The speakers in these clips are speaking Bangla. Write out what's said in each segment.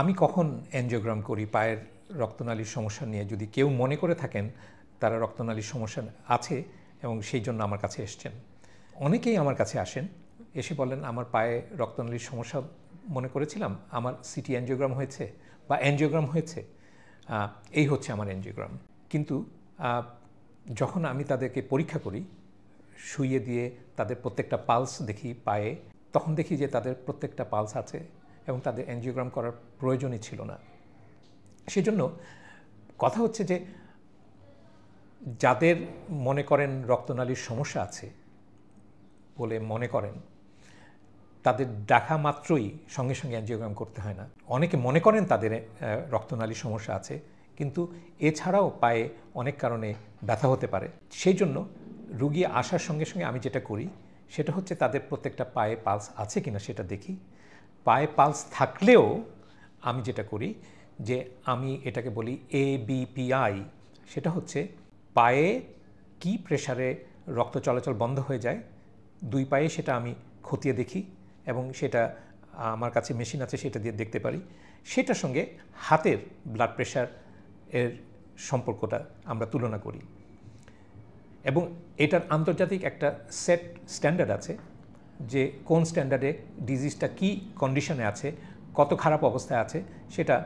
আমি কখন এনজিওগ্রাম করি পায়ের রক্তনালীর সমস্যা নিয়ে যদি কেউ মনে করে থাকেন তারা রক্তনালীর সমস্যা আছে এবং সেই জন্য আমার কাছে এসছেন অনেকেই আমার কাছে আসেন এসে বলেন আমার পায়ে রক্তনালীর সমস্যা মনে করেছিলাম আমার সিটি অ্যানজিওগ্রাম হয়েছে বা অ্যানজিওগ্রাম হয়েছে এই হচ্ছে আমার অ্যানজিওগ্রাম কিন্তু যখন আমি তাদেরকে পরীক্ষা করি শুইয়ে দিয়ে তাদের প্রত্যেকটা পালস দেখি পায়ে তখন দেখি যে তাদের প্রত্যেকটা পালস আছে এবং তাদের অ্যাঞ্জিওগ্রাম করার প্রয়োজনই ছিল না সেজন্য কথা হচ্ছে যে যাদের মনে করেন রক্তনালীর সমস্যা আছে বলে মনে করেন তাদের দেখা মাত্রই সঙ্গে সঙ্গে অ্যাঞ্জিওগ্রাম করতে হয় না অনেকে মনে করেন তাদের রক্তনালীর সমস্যা আছে কিন্তু এছাড়াও পায়ে অনেক কারণে ব্যথা হতে পারে সেই জন্য রুগী আসার সঙ্গে সঙ্গে আমি যেটা করি সেটা হচ্ছে তাদের প্রত্যেকটা পায়ে পালস আছে কিনা সেটা দেখি পায়ে পালস থাকলেও আমি যেটা করি যে আমি এটাকে বলি এ বিপিআই সেটা হচ্ছে পায়ে কি প্রেশারে রক্ত চলাচল বন্ধ হয়ে যায় দুই পায়ে সেটা আমি খতিয়ে দেখি এবং সেটা আমার কাছে মেশিন আছে সেটা দিয়ে দেখতে পারি সেটার সঙ্গে হাতের ব্লাড প্রেশার এর সম্পর্কটা আমরা তুলনা করি এবং এটার আন্তর্জাতিক একটা সেট স্ট্যান্ডার্ড আছে যে কোন স্ট্যান্ডার্ডে ডিজিজটা কি কন্ডিশনে আছে কত খারাপ অবস্থায় আছে সেটা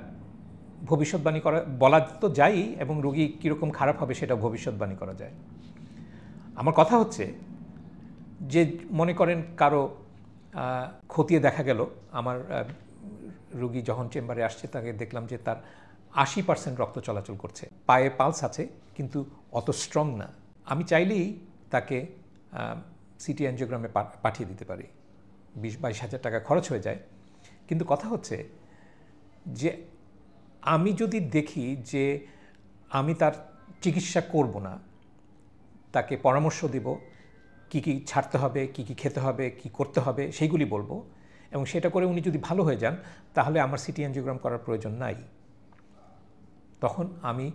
ভবিষ্যৎবাণী করা বলা তো যায়ই এবং রোগী কীরকম খারাপ হবে সেটা ভবিষ্যৎবাণী করা যায় আমার কথা হচ্ছে যে মনে করেন কারো খতিয়ে দেখা গেল আমার রুগী যখন চেম্বারে আসছে তাকে দেখলাম যে তার আশি পার্সেন্ট রক্ত চলাচল করছে পায়ে পালস আছে কিন্তু অত স্ট্রং না আমি চাইলেই তাকে সিটি অ্যাঞ্জিওগ্রামে পাঠিয়ে দিতে পারি বিশ বাইশ হাজার টাকা খরচ হয়ে যায় কিন্তু কথা হচ্ছে যে আমি যদি দেখি যে আমি তার চিকিৎসা করব না তাকে পরামর্শ দেব কি কি ছাড়তে হবে কি কি খেতে হবে কি করতে হবে সেইগুলি বলবো এবং সেটা করে উনি যদি ভালো হয়ে যান তাহলে আমার সিটি অ্যাঞ্জিওগ্রাম করার প্রয়োজন নাই তখন আমি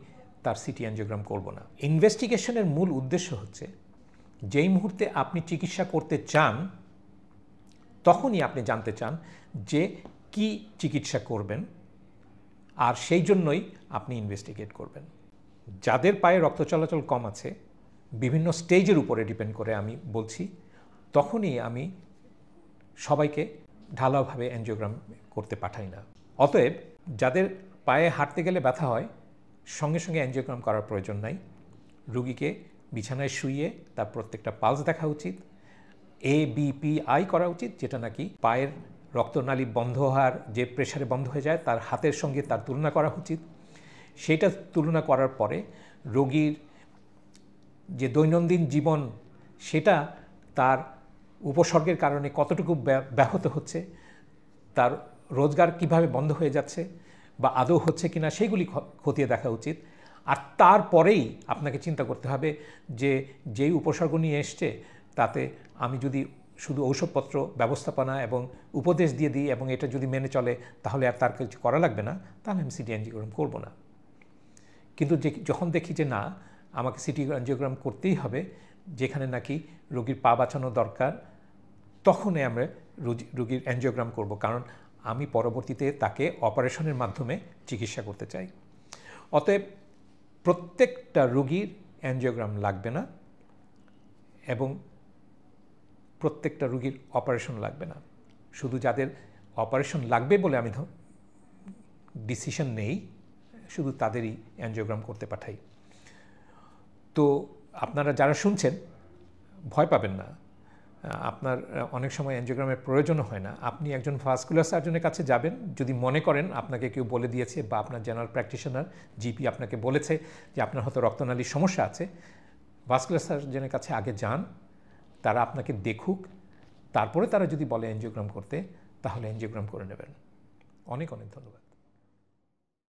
তার সিটি অ্যাঞ্জিওগ্রাম করব না ইনভেস্টিগেশনের মূল উদ্দেশ্য হচ্ছে যেই মুহূর্তে আপনি চিকিৎসা করতে চান তখনই আপনি জানতে চান যে কি চিকিৎসা করবেন আর সেই জন্যই আপনি ইনভেস্টিগেট করবেন যাদের পায়ে রক্ত চলাচল কম আছে বিভিন্ন স্টেজের উপরে ডিপেন্ড করে আমি বলছি তখনই আমি সবাইকে ঢালাভাবে এনজিওগ্রাম করতে পাঠাই না অতএব যাদের পায়ে হাঁটতে গেলে ব্যথা হয় সঙ্গে সঙ্গে এনজিওগ্রাম করার প্রয়োজন নাই রুগীকে বিছানায় শুয়ে তার প্রত্যেকটা পালস দেখা উচিত এ আই করা উচিত যেটা নাকি পায়ের রক্তনালী বন্ধ হওয়ার যে প্রেশারে বন্ধ হয়ে যায় তার হাতের সঙ্গে তার তুলনা করা উচিত সেটা তুলনা করার পরে রোগীর যে দৈনন্দিন জীবন সেটা তার উপসর্গের কারণে কতটুকু ব্যাহত হচ্ছে তার রোজগার কিভাবে বন্ধ হয়ে যাচ্ছে বা আদৌ হচ্ছে কিনা সেগুলি খতিয়ে দেখা উচিত আর তারপরেই আপনাকে চিন্তা করতে হবে যে যেই উপসর্গ নিয়ে এসছে তাতে আমি যদি শুধু ঔষধপত্র ব্যবস্থাপনা এবং উপদেশ দিয়ে দিই এবং এটা যদি মেনে চলে তাহলে আর তার কিছু করা লাগবে না তাহলে আমি সিটি অ্যাঞ্জিওগ্রাম করব না কিন্তু যে যখন দেখি যে না আমাকে সিটি অ্যাঞ্জিওগ্রাম করতেই হবে যেখানে নাকি রোগীর পা বাঁচানো দরকার তখনই আমরা রোগীর অ্যাঞ্জিওগ্রাম করব কারণ আমি পরবর্তীতে তাকে অপারেশনের মাধ্যমে চিকিৎসা করতে চাই অতএব প্রত্যেকটা রুগীর অ্যাঞ্জিওগ্রাম লাগবে না এবং প্রত্যেকটা রুগীর অপারেশন লাগবে না শুধু যাদের অপারেশন লাগবে বলে আমি ডিসিশন নেই শুধু তাদেরই অ্যাঞ্জিওগ্রাম করতে পাঠাই তো আপনারা যারা শুনছেন ভয় পাবেন না আপনার অনেক সময় এনজিওগ্রামের প্রয়োজনও হয় না আপনি একজন ভাস্কুলার সার্জনের কাছে যাবেন যদি মনে করেন আপনাকে কেউ বলে দিয়েছে বা আপনার জেনারেল প্র্যাকটিশনার জিপি আপনাকে বলেছে যে আপনার হয়তো রক্তনালীর সমস্যা আছে ভাস্কুলার সার্জনের কাছে আগে যান তারা আপনাকে দেখুক তারপরে তারা যদি বলে এনজিওগ্রাম করতে তাহলে এনজিওগ্রাম করে নেবেন অনেক অনেক ধন্যবাদ